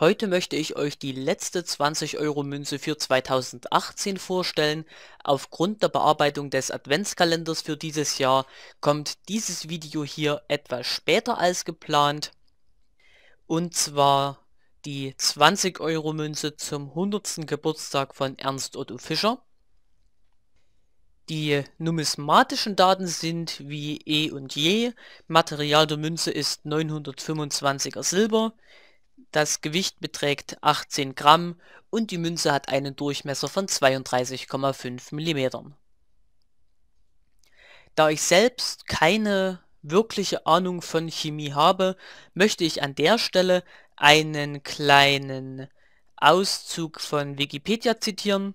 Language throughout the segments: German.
Heute möchte ich euch die letzte 20 Euro Münze für 2018 vorstellen. Aufgrund der Bearbeitung des Adventskalenders für dieses Jahr kommt dieses Video hier etwas später als geplant. Und zwar die 20 Euro Münze zum 100. Geburtstag von Ernst Otto Fischer. Die numismatischen Daten sind wie eh und je. Material der Münze ist 925er Silber. Das Gewicht beträgt 18 Gramm und die Münze hat einen Durchmesser von 32,5 mm. Da ich selbst keine wirkliche Ahnung von Chemie habe, möchte ich an der Stelle einen kleinen Auszug von Wikipedia zitieren.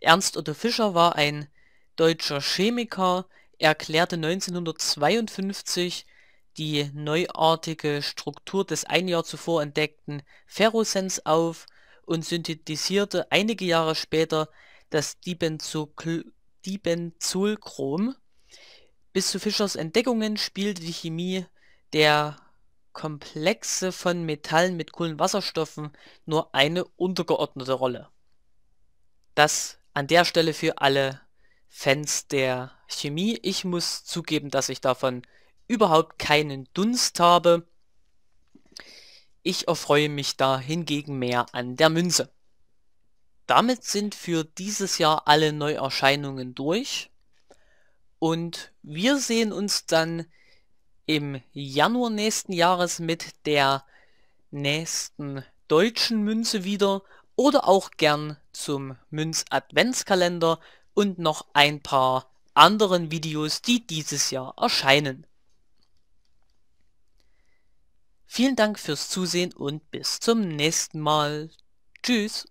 Ernst Otto Fischer war ein deutscher Chemiker, erklärte 1952 die neuartige Struktur des ein Jahr zuvor entdeckten Ferrosens auf und synthetisierte einige Jahre später das Dibenzolchrom. Bis zu Fischers Entdeckungen spielte die Chemie der Komplexe von Metallen mit Kohlenwasserstoffen nur eine untergeordnete Rolle. Das an der Stelle für alle Fans der Chemie. Ich muss zugeben, dass ich davon überhaupt keinen Dunst habe. Ich erfreue mich da hingegen mehr an der Münze. Damit sind für dieses Jahr alle Neuerscheinungen durch. Und wir sehen uns dann im Januar nächsten Jahres mit der nächsten deutschen Münze wieder oder auch gern zum Münz-Adventskalender und noch ein paar anderen Videos, die dieses Jahr erscheinen. Vielen Dank fürs Zusehen und bis zum nächsten Mal. Tschüss.